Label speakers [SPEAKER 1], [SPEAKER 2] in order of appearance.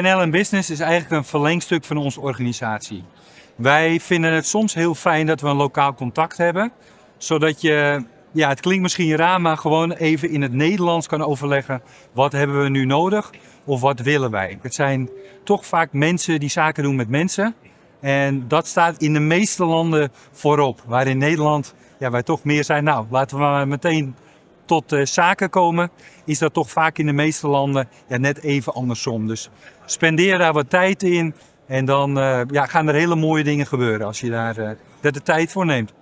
[SPEAKER 1] NL Business is eigenlijk een verlengstuk van onze organisatie. Wij vinden het soms heel fijn dat we een lokaal contact hebben, zodat je, ja, het klinkt misschien raar, maar gewoon even in het Nederlands kan overleggen wat hebben we nu nodig of wat willen wij. Het zijn toch vaak mensen die zaken doen met mensen. En dat staat in de meeste landen voorop. Waar in Nederland ja, wij toch meer zijn, nou laten we maar meteen tot eh, zaken komen, is dat toch vaak in de meeste landen ja, net even andersom. Dus spendeer daar wat tijd in en dan eh, ja, gaan er hele mooie dingen gebeuren als je daar eh, de tijd voor neemt.